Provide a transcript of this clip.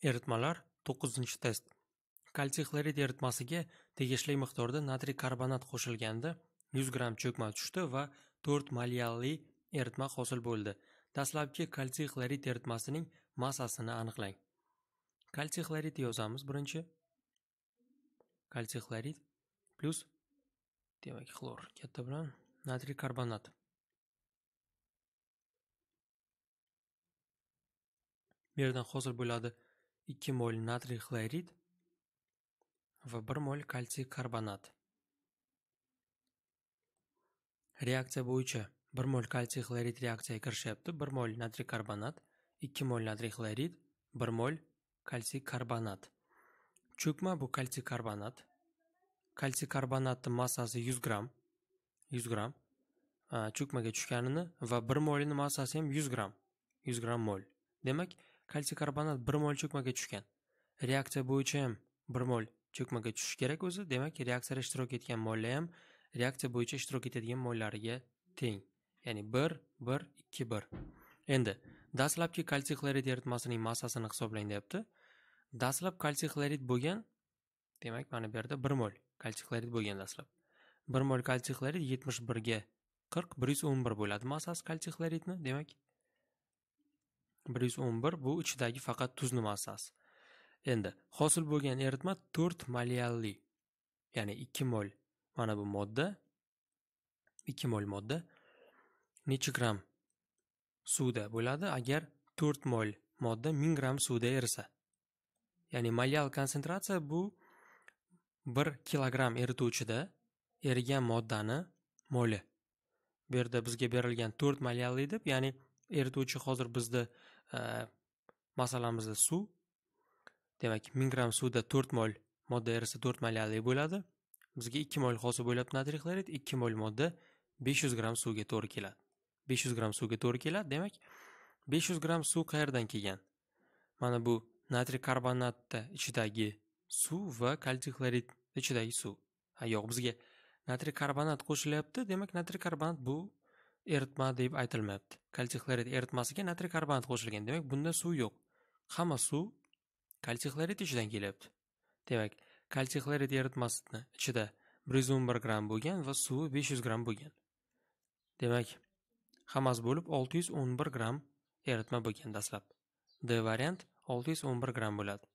Eritmalar 9-test. Kalsiy xlorid eritmasiga tegishli miqdorda natriy karbonat qo'shilganda 100 gramm cho'kma tushdi va 4 malyalli eritma hosil bo'ldi. Dastlabki kalsiy xlorid eritmasining massasini aniqlang. Kalsiy xlorid yozamiz birinchi. Kalsiy xlorid plus demak xlor katta bilan natriy karbonat. Bu yerdan hosil bo'ladi 2 мол натрий хлорид в 1 мол кальций карбонат. Реакция бойынша 1 мол кальций хлорид реакция кіршепті, 1 мол натрий карбонат, 2 мол натрий хлорид, 1 мол кальций карбонат. Чөкма бұ кальций карбонат. Кальций карбонаттың массасы 100 грамм. 100 грамм. Чөкмеге түшкәніні. Ва 1 молының массасы 100 грамм. 100 грамм мол. Демек, karbonat bir mol cho'kmaga tushgan reaksiya bo'yicha ham bir mol cho'kmaga tushishi kerak o'zi demak reaksiyada ishtirok etgan mollar ham reaksiya bo'yicha ishtirok etadigan mollariga teng ya'ni bir bir ikki bir endi dastlabki kalsiy xlorid eritmasining massasini hisoblang deyapti dastlab kalsiy xlorid bo'lgan demak mana bu yerda bir mol kalsiy xlorid bo'lgan dastlab bir mol kalsiy xlorid yetmish birga qirq bir yuz o'n bir bo'ladi massasi kalsiy xloridni demak bir yuz o'n bir bu ichidagi faqat tuzni massasi endi hosil bo'lgan eritma to'rt molialli ya'ni ikki mol mana bu modda ikki mol modda necha gramm suvda bo'ladi agar to'rt mol modda ming gramm suvda erisa ya'ni molial konsentratsiya bu bir kilogramm erituvchida erigan moddani moli bu yerda bizga berilgan to'rt molialli deb ya'ni erituvchi hozir bizda e, masalamizda suv demak ming gramm suvda to'rt mol modda erisa to'rt molyali bo'ladi bizga ikki mol hosil bo'lyapti natriy xlorid ikki mol modda besh yuz gramm suvga to'g'ri keladi besh yuz gramm suvga to'g'ri keladi demak besh yuz gramm suv qayerdan kelgan mana bu natriy karbonatni ichidagi suv va kalsiy xlorid ichidagi suv yo'q bizga natriy karbonat qo'shilyapti demak natriy karbonat bu eritma deb aytilmayapti xlorid eritmasiga natriy karbonat qo'shilgan demak bunda suv yo'q hamma suv xlorid ichidan kelyapti demak xlorid eritmasini ichida bir yuz o'n bir gramm bo'lgan va suvi besh yuz gramm bo'lgan demak hammasi bo'lib olti yuz o'n bir gramm eritma bo'lgan dastlab d variant olti yuz o'n bir gramm bo'ladi